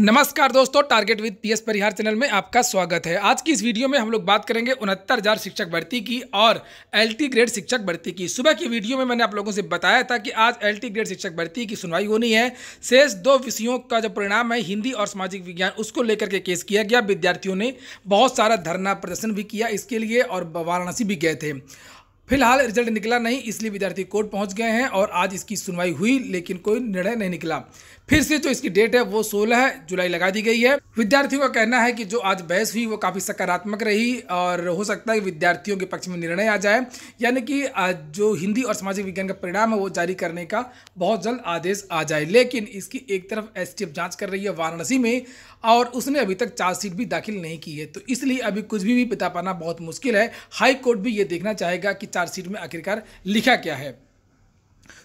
नमस्कार दोस्तों target with PS Parihar channel में आपका स्वागत है आज की इस वीडियो में हम लोग बात करेंगे उनहत्तर हजार शिक्षक भर्ती की और एलटी ग्रेड शिक्षक भर्ती की सुबह की वीडियो में मैंने आप लोगों से बताया था कि आज एलटी ग्रेड शिक्षक भर्ती की सुनवाई होनी है शेष दो विषयों का जो परिणाम है हिंदी और सामाजिक विज्ञान उसको लेकर के केस किया गया विद्यार्थियों ने बहुत सारा धरना प्रदर्शन भी किया इसके लिए और वाराणसी भी गए थे फिलहाल रिजल्ट निकला नहीं इसलिए विद्यार्थी कोर्ट पहुंच गए हैं और आज इसकी सुनवाई हुई लेकिन कोई निर्णय नहीं निकला फिर से जो इसकी डेट है वो 16 जुलाई लगा दी गई है विद्यार्थियों का कहना है कि जो आज बहस हुई वो काफ़ी सकारात्मक रही और हो सकता है कि विद्यार्थियों के पक्ष में निर्णय आ जाए यानी कि जो हिंदी और सामाजिक विज्ञान का परिणाम है वो जारी करने का बहुत जल्द आदेश आ जाए लेकिन इसकी एक तरफ एस टी कर रही है वाराणसी में और उसने अभी तक चार्जशीट भी दाखिल नहीं की है तो इसलिए अभी कुछ भी, बिता पाना बहुत मुश्किल है हाई कोर्ट भी ये देखना चाहेगा कि चार्जशीट में आखिरकार लिखा क्या है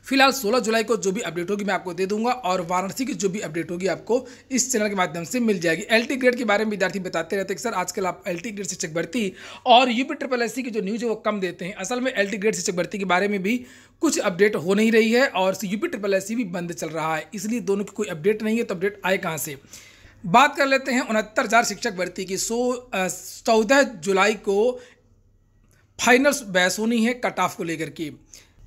फिलहाल 16 जुलाई को जो भी अपडेट होगी मैं आपको दे दूंगा और वाराणसी की जो भी अपडेट होगी आपको इस चैनल के माध्यम से मिल जाएगी एलटी ग्रेड के बारे में विद्यार्थी बताते रहते हैं सर आजकल आप एलटी ग्रेड शिक्षक भर्ती और यूपी ट्रिपल एस की जो न्यूज़ है वो कम देते हैं असल में एलटी ग्रेड शिक्षक भर्ती के बारे में भी कुछ अपडेट हो नहीं रही है और यूपी ट्रिपल एस भी बंद चल रहा है इसलिए दोनों की कोई अपडेट नहीं है तो अपडेट आए कहाँ से बात कर लेते हैं उनहत्तर हज़ार शिक्षक भर्ती की सो चौदह जुलाई को फाइनल्स बहस होनी है कट ऑफ को लेकर के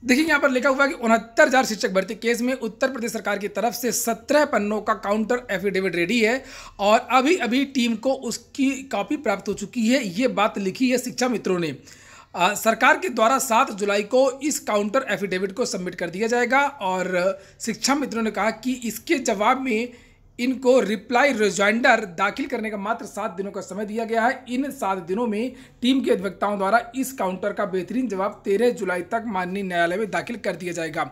देखिए यहाँ पर लिखा हुआ है कि उनहत्तर हजार शिक्षक भर्ती केस में उत्तर प्रदेश सरकार की तरफ से सत्रह पन्नों का काउंटर एफिडेविट रेडी है और अभी अभी टीम को उसकी कॉपी प्राप्त हो चुकी है ये बात लिखी है शिक्षा मित्रों ने आ, सरकार के द्वारा सात जुलाई को इस काउंटर एफिडेविट को सबमिट कर दिया जाएगा और शिक्षा मित्रों ने कहा कि इसके जवाब में इनको रिप्लाई रिजाइंडर दाखिल करने का मात्र सात दिनों का समय दिया गया है इन सात दिनों में टीम के अधिवक्ताओं द्वारा इस काउंटर का बेहतरीन जवाब तेरह जुलाई तक माननीय न्यायालय में दाखिल कर दिया जाएगा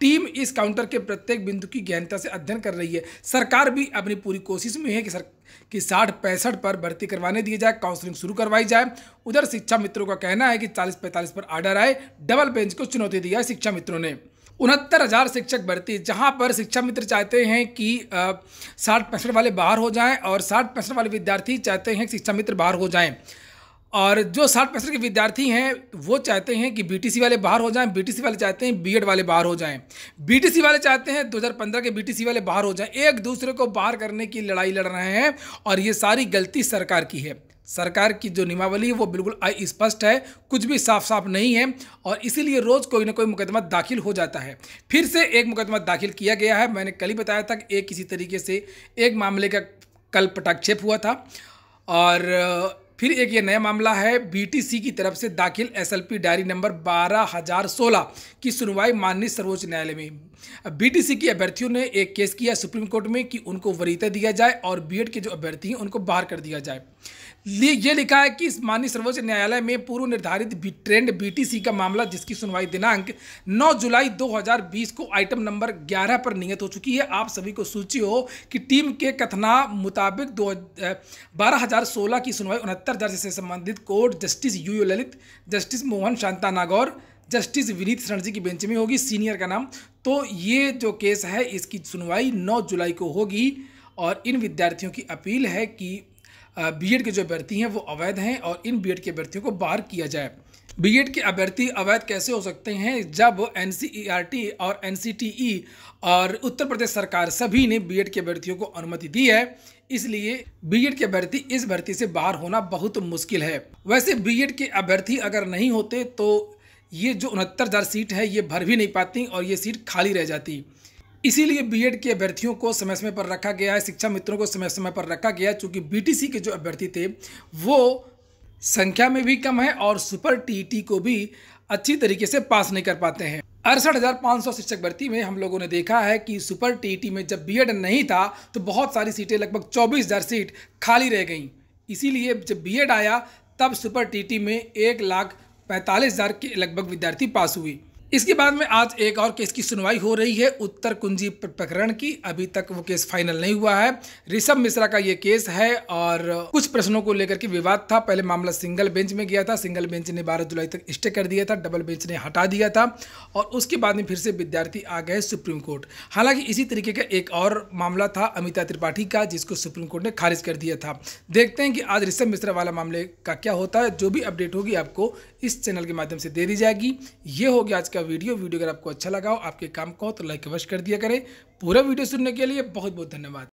टीम इस काउंटर के प्रत्येक बिंदु की गहनता से अध्ययन कर रही है सरकार भी अपनी पूरी कोशिश में है कि सर कि साठ पैंसठ पर भर्ती करवाने दिए जाए काउंसलिंग शुरू करवाई जाए उधर शिक्षा मित्रों का कहना है कि चालीस पैंतालीस पर आर्डर आए डबल बेंच को चुनौती दिया है शिक्षा मित्रों ने उनहत्तर हज़ार शिक्षक भर्ती जहां पर शिक्षा मित्र चाहते हैं कि साठ पैंसठ वाले बाहर हो जाएं और साठ पैंसठ वाले विद्यार्थी चाहते हैं कि शिक्षा मित्र बाहर हो जाएं और जो साठ परसेंट के विद्यार्थी हैं वो चाहते हैं कि बी वाले बाहर हो जाएं बी वाले चाहते हैं बी वाले बाहर हो जाएं बी वाले चाहते हैं 2015 के बी वाले बाहर हो जाएं एक दूसरे को बाहर करने की लड़ाई लड़ रहे हैं और ये सारी गलती सरकार की है सरकार की जो नियमावली है वो बिल्कुल स्पष्ट है कुछ भी साफ साफ नहीं है और इसीलिए रोज़ कोई ना कोई मुकदमा दाखिल हो जाता है फिर से एक मुकदमा दाखिल किया गया है मैंने कल ही बताया था कि एक किसी तरीके से एक मामले का कल पटाक्षेप हुआ था और फिर एक ये नया मामला है बीटीसी की तरफ से दाखिल एसएलपी डायरी नंबर 12016 की सुनवाई माननीय सर्वोच्च न्यायालय में बीटीसी की अभ्यर्थियों ने एक केस किया सुप्रीम कोर्ट में कि उनको वरीता दिया जाए और बीएड के जो अभ्यर्थी हैं उनको बाहर कर दिया जाए ये लिखा है कि इस माननीय सर्वोच्च न्यायालय में पूर्व निर्धारित ट्रेंड बीटीसी का मामला जिसकी सुनवाई दिनांक 9 जुलाई 2020 को आइटम नंबर 11 पर नियत हो चुकी है आप सभी को सूची हो कि टीम के कथना मुताबिक दो बारह की सुनवाई उनहत्तर सत्तर दर्ज से संबंधित court justice U U Lalit justice Mohan Shanta Nagaur justice Vineet ji की बेंच में होगी सीनियर का नाम तो ये जो केस है इसकी सुनवाई 9 जुलाई को होगी और इन विद्यार्थियों की अपील है कि बीएड के जो अभ्यर्थी हैं वो अवैध हैं और इन बीएड के अभ्यर्थियों को बाहर किया जाए बीएड के अभ्यर्थी अवैध कैसे हो सकते हैं जब एन e और एन e और उत्तर प्रदेश सरकार सभी ने बी के अभ्यर्थियों को अनुमति दी है इसलिए बीएड के अभ्यर्थी इस भर्ती से बाहर होना बहुत मुश्किल है वैसे बीएड के अभ्यर्थी अगर नहीं होते तो ये जो उनहत्तर हज़ार सीट है ये भर भी नहीं पाती और ये सीट खाली रह जाती इसीलिए बीएड के अभ्यर्थियों को समय समय पर रखा गया है शिक्षा मित्रों को समय समय पर रखा गया है चूँकि बीटीसी के जो अभ्यर्थी थे वो संख्या में भी कम है और सुपर टी e को भी अच्छी तरीके से पास नहीं कर पाते हैं अड़सठ हज़ार पाँच सौ शिक्षक भर्ती में हम लोगों ने देखा है कि सुपर टी e में जब बीएड नहीं था तो बहुत सारी सीटें लगभग चौबीस हज़ार सीट खाली रह गई इसीलिए जब बी आया तब सुपर टी e में एक लाख पैंतालीस हज़ार के लगभग विद्यार्थी पास हुई इसके बाद में आज एक और केस की सुनवाई हो रही है उत्तर कुंजी प्रकरण की अभी तक वो केस फाइनल नहीं हुआ है ऋषभ मिश्रा का ये केस है और कुछ प्रश्नों को लेकर के विवाद था पहले मामला सिंगल बेंच में गया था सिंगल बेंच ने 12 जुलाई तक स्टे कर दिया था डबल बेंच ने हटा दिया था और उसके बाद में फिर से विद्यार्थी आ गए सुप्रीम कोर्ट हालांकि इसी तरीके का एक और मामला था अमिता त्रिपाठी का जिसको सुप्रीम कोर्ट ने खारिज कर दिया था देखते हैं कि आज ऋषभ मिश्रा वाला मामले का क्या होता है जो भी अपडेट होगी आपको इस चैनल के माध्यम से दे दी जाएगी ये हो गया आज का का वीडियो वीडियो अगर आपको अच्छा लगा हो आपके काम को तो लाइक अवश्य कर दिया करें पूरा वीडियो सुनने के लिए बहुत बहुत धन्यवाद